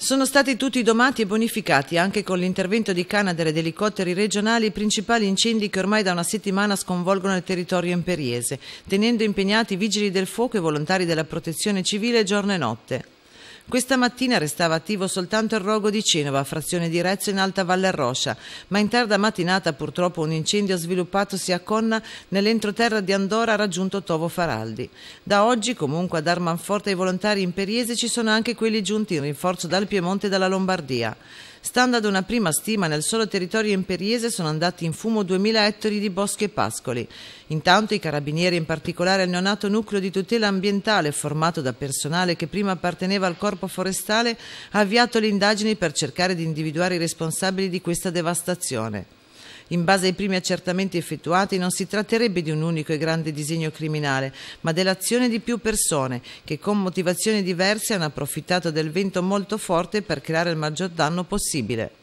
Sono stati tutti domati e bonificati anche con l'intervento di Canadair ed elicotteri regionali i principali incendi che ormai da una settimana sconvolgono il territorio imperiese, tenendo impegnati vigili del fuoco e volontari della protezione civile giorno e notte. Questa mattina restava attivo soltanto il rogo di Cenova, frazione di Rezzo in Alta Valle Roscia, ma in tarda mattinata purtroppo un incendio sviluppatosi a Conna nell'entroterra di Andorra ha raggiunto Tovo Faraldi. Da oggi comunque ad Armanforte i volontari imperiesi ci sono anche quelli giunti in rinforzo dal Piemonte e dalla Lombardia. Stando ad una prima stima, nel solo territorio imperiese sono andati in fumo 2000 ettari di boschi e pascoli. Intanto i carabinieri, in particolare il neonato nucleo di tutela ambientale formato da personale che prima apparteneva al corpo forestale, ha avviato le indagini per cercare di individuare i responsabili di questa devastazione. In base ai primi accertamenti effettuati non si tratterebbe di un unico e grande disegno criminale, ma dell'azione di più persone che con motivazioni diverse hanno approfittato del vento molto forte per creare il maggior danno possibile.